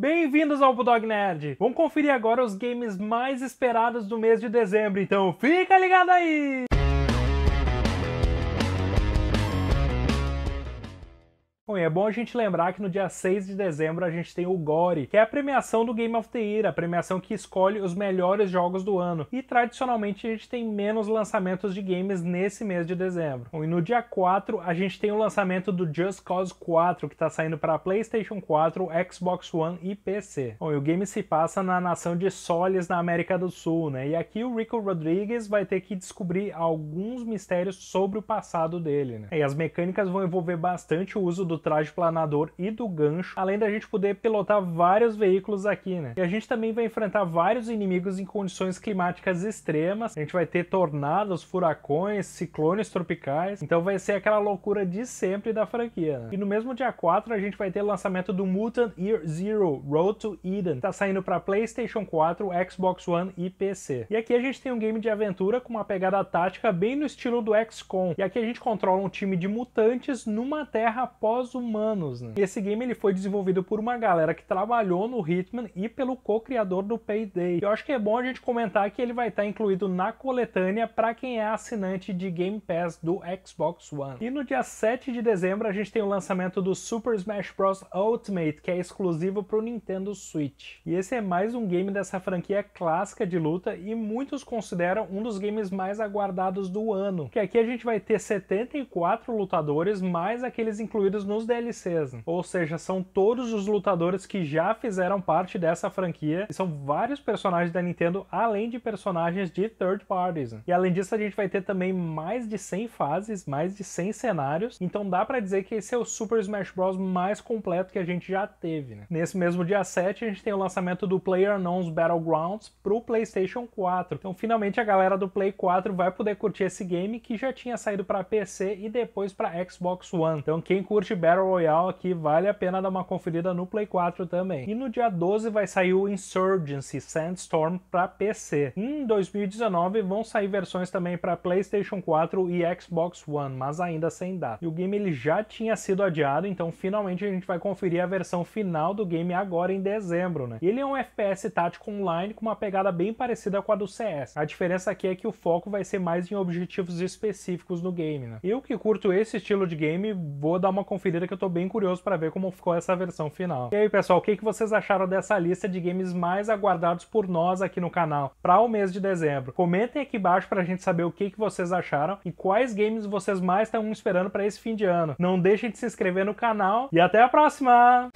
Bem-vindos ao Bulldog Nerd! Vamos conferir agora os games mais esperados do mês de dezembro, então fica ligado aí! Bom, e é bom a gente lembrar que no dia 6 de dezembro a gente tem o GORE, que é a premiação do Game of the Year, a premiação que escolhe os melhores jogos do ano. E tradicionalmente a gente tem menos lançamentos de games nesse mês de dezembro. Bom, e no dia 4 a gente tem o lançamento do Just Cause 4, que está saindo para PlayStation 4, Xbox One e PC. Bom, e o game se passa na nação de Solis, na América do Sul, né? E aqui o Rico Rodrigues vai ter que descobrir alguns mistérios sobre o passado dele, né? E as mecânicas vão envolver bastante o uso do traje planador e do gancho, além da gente poder pilotar vários veículos aqui, né? E a gente também vai enfrentar vários inimigos em condições climáticas extremas. A gente vai ter tornados, furacões, ciclones tropicais. Então vai ser aquela loucura de sempre da franquia. Né? E no mesmo dia 4 a gente vai ter o lançamento do Mutant Year Zero Road to Eden. Tá saindo para PlayStation 4, Xbox One e PC. E aqui a gente tem um game de aventura com uma pegada tática bem no estilo do XCOM. E aqui a gente controla um time de mutantes numa terra pós humanos. Né? E esse game ele foi desenvolvido por uma galera que trabalhou no Hitman e pelo co-criador do Payday. Eu acho que é bom a gente comentar que ele vai estar incluído na coletânea para quem é assinante de Game Pass do Xbox One. E no dia 7 de dezembro a gente tem o lançamento do Super Smash Bros. Ultimate, que é exclusivo para o Nintendo Switch. E esse é mais um game dessa franquia clássica de luta e muitos consideram um dos games mais aguardados do ano. Que aqui a gente vai ter 74 lutadores, mais aqueles incluídos no os DLCs. Né? Ou seja, são todos os lutadores que já fizeram parte dessa franquia. E são vários personagens da Nintendo, além de personagens de third parties. Né? E além disso, a gente vai ter também mais de 100 fases, mais de 100 cenários. Então dá para dizer que esse é o Super Smash Bros. mais completo que a gente já teve. Né? Nesse mesmo dia 7, a gente tem o lançamento do PlayerUnknown's Battlegrounds para o PlayStation 4. Então finalmente a galera do Play 4 vai poder curtir esse game que já tinha saído para PC e depois para Xbox One. Então quem curte Battle Royale aqui vale a pena dar uma conferida no Play 4 também. E no dia 12 vai sair o Insurgency Sandstorm para PC. Em 2019 vão sair versões também para PlayStation 4 e Xbox One, mas ainda sem data. E o game ele já tinha sido adiado, então finalmente a gente vai conferir a versão final do game agora em dezembro, né? ele é um FPS tático online com uma pegada bem parecida com a do CS. A diferença aqui é que o foco vai ser mais em objetivos específicos no game, né? Eu que curto esse estilo de game, vou dar uma conferida que eu tô bem curioso para ver como ficou essa versão final. E aí, pessoal, o que, que vocês acharam dessa lista de games mais aguardados por nós aqui no canal para o mês de dezembro? Comentem aqui embaixo pra gente saber o que, que vocês acharam e quais games vocês mais estão esperando para esse fim de ano. Não deixem de se inscrever no canal e até a próxima!